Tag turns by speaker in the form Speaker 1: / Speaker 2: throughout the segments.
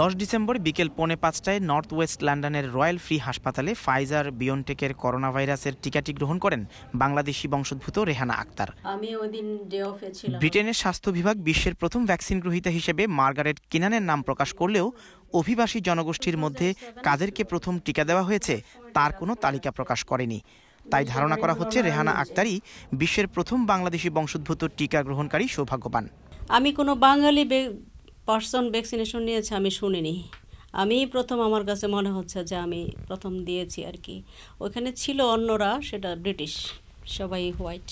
Speaker 1: দশ ডিসেম্বর বিকেল পৌনে পাঁচটায় নর্থ ওয়েস্ট লন্ডনের রয়্যাল ফ্রি হাসপাতালে ফাইজার বিয়নটেকের করোনা ভাইরাসের টিকাটি গ্রহণ করেন বাংলাদেশি বংশোদ্ভূত রেহানা আক্তার ব্রিটেনের স্বাস্থ্য বিভাগ বিশ্বের প্রথম ভ্যাকসিন গ্রহীতা হিসেবে মার্গারেট কিনানের নাম প্রকাশ করলেও অভিবাসী জনগোষ্ঠীর মধ্যে কাদেরকে প্রথম টিকা দেওয়া হয়েছে তার কোনো তালিকা প্রকাশ করেনি তাই ধারণা করা হচ্ছে রেহানা আক্তারই বিশ্বের প্রথম বাংলাদেশি বংশোদ্ভূত টিকা গ্রহণকারী সৌভাগ্যবান
Speaker 2: আমি কোনো বাঙালি পার্সন ভ্যাকসিনেশন নিয়েছে আমি শুনিনি আমি প্রথম আমার কাছে মনে হচ্ছে যে আমি প্রথম দিয়েছি আর কি ওখানে ছিল অন্যরা সেটা ব্রিটিশ সবাই হোয়াইট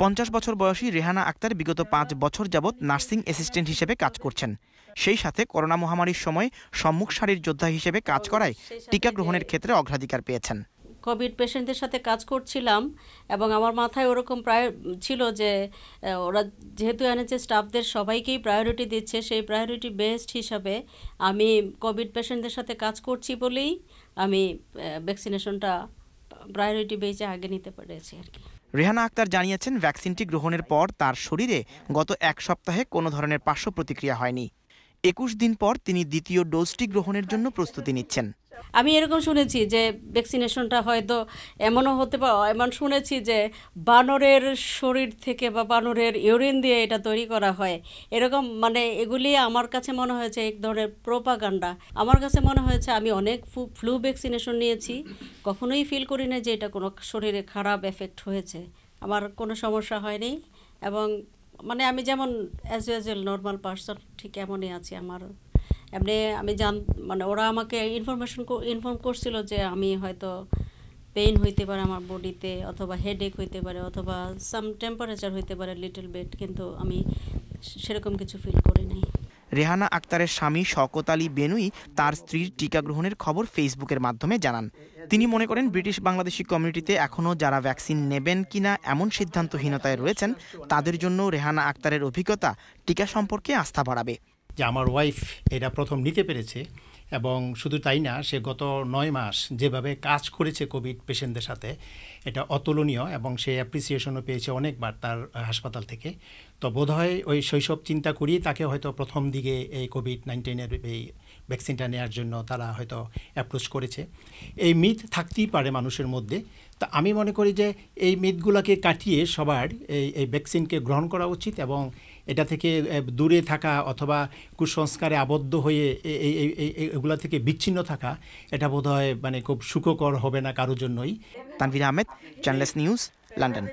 Speaker 1: পঞ্চাশ বছর বয়সী রেহানা আক্তার বিগত পাঁচ বছর যাবৎ নার্সিং অ্যাসিস্ট্যান্ট হিসেবে কাজ করছেন সেই সাথে করোনা মহামারীর সময় সম্মুখ সারির যোদ্ধা হিসেবে কাজ করায় টিকা গ্রহণের ক্ষেত্রে অগ্রাধিকার পেয়েছেন
Speaker 2: কোভিড পেশেন্টদের সাথে কাজ করছিলাম এবং আমার মাথায় ওরকম প্রায় ছিল যে ওরা যেহেতু এনেছে স্টাফদের সবাইকেই প্রায়োরিটি দিচ্ছে সেই প্রায়োরিটি বেসড হিসাবে আমি কোভিড পেশেন্টদের সাথে কাজ করছি বলেই আমি ভ্যাকসিনেশনটা প্রায়োরিটি বেসে আগে নিতে পেরেছি আর কি
Speaker 1: রেহানা আক্তার জানিয়েছেন ভ্যাকসিনটি গ্রহণের পর তার শরীরে গত এক সপ্তাহে কোনো ধরনের পার্শ্ব প্রতিক্রিয়া হয়নি একুশ দিন পর তিনি দ্বিতীয় ডোজটি গ্রহণের জন্য প্রস্তুতি নিচ্ছেন
Speaker 2: আমি এরকম শুনেছি যে ভ্যাকসিনেশনটা হয়তো এমনও হতে পারে এমন শুনেছি যে বানরের শরীর থেকে বা বানরের ইউরিন দিয়ে এটা তৈরি করা হয় এরকম মানে এগুলি আমার কাছে মনে হয়েছে এক ধরনের প্রোপাগান্ডা আমার কাছে মনে হয়েছে আমি অনেক ফ্লু ভ্যাকসিনেশন নিয়েছি কখনোই ফিল করি না যে এটা কোনো শরীরে খারাপ এফেক্ট হয়েছে আমার কোনো সমস্যা হয়নি এবং মানে আমি যেমন অ্যাজ ইউজুয়াল নর্মাল পার্সন ঠিক এমনই আছি আমার এমনি আমি জান মানে ওরা আমাকে ইনফরমেশন ইনফর্ম করছিল যে আমি হয়তো পেইন হইতে পারে আমার বডিতে অথবা হেডেক হইতে পারে অথবা সাম টেম্পারেচার হইতে পারে লিটল বেট কিন্তু আমি সেরকম কিছু ফিল করি নাই
Speaker 1: রেহানা আক্তারের স্বামী শকত আলী বেনুই তার স্ত্রীর টিকা গ্রহণের খবর ফেসবুকের মাধ্যমে জানান তিনি মনে করেন ব্রিটিশ বাংলাদেশি কমিউনিটিতে এখনও যারা ভ্যাকসিন নেবেন কিনা এমন সিদ্ধান্তহীনতায় রয়েছেন তাদের জন্য রেহানা আক্তারের অভিজ্ঞতা টিকা সম্পর্কে আস্থা বাড়াবে
Speaker 3: যে আমার ওয়াইফ এটা প্রথম নিতে পেরেছে এবং শুধু তাই না সে গত নয় মাস যেভাবে কাজ করেছে কোভিড পেশেন্টদের সাথে এটা অতুলনীয় এবং সে অ্যাপ্রিসিয়েশনও পেয়েছে অনেকবার তার হাসপাতাল থেকে তো বোধহয় ওই শৈশব চিন্তা করি তাকে হয়তো প্রথম দিকে এই কোভিড নাইন্টিনের এই ভ্যাকসিনটা নেওয়ার জন্য তারা হয়তো অ্যাপ্রোচ করেছে এই মিথ থাকতেই পারে মানুষের মধ্যে তা আমি মনে করি যে এই মিথগুলোকে কাটিয়ে সবার এই এই ভ্যাকসিনকে গ্রহণ করা উচিত এবং এটা থেকে দূরে থাকা অথবা কুসংস্কারে আবদ্ধ হয়ে এগুলা থেকে বিচ্ছিন্ন থাকা এটা বোধহয় মানে খুব সুখকর হবে না কারোর জন্যই Tanvir Ahmed Channel S News London